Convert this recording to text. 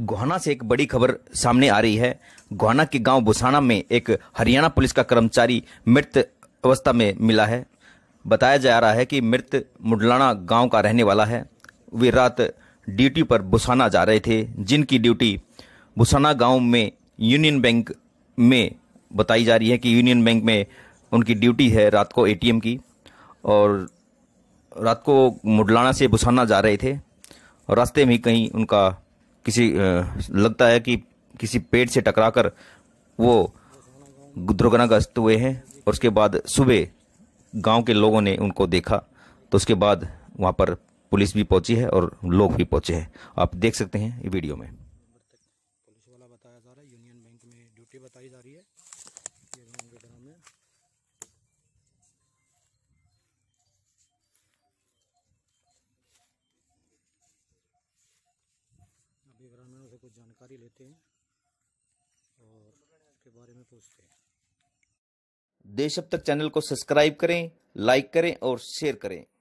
गोहाना से एक बड़ी खबर सामने आ रही है गोहाना के गांव बुसाना में एक हरियाणा पुलिस का कर्मचारी मृत अवस्था में मिला है बताया जा रहा है कि मृत मुडलाना गांव का रहने वाला है वे रात ड्यूटी पर बुसाना जा रहे थे जिनकी ड्यूटी बुसाना गांव में यूनियन बैंक में बताई जा रही है कि यूनियन बैंक में उनकी ड्यूटी है रात को एटीएम की और रात को मुडलाना से बुसाना जा रहे थे और रास्ते में कहीं उनका किसी लगता है कि किसी पेड़ से टकराकर वो दुर्घटनाग्रस्त हुए हैं और उसके बाद सुबह गांव के लोगों ने उनको देखा तो उसके बाद वहां पर पुलिस भी पहुंची है और लोग भी पहुंचे हैं आप देख सकते हैं ये वीडियो में बताया जा रहा है यूनियन बैंक में ड्यूटी बताई जा रही है कुछ जानकारी लेते हैं और उसके बारे में पूछते हैं देश अब तक चैनल को सब्सक्राइब करें लाइक करें और शेयर करें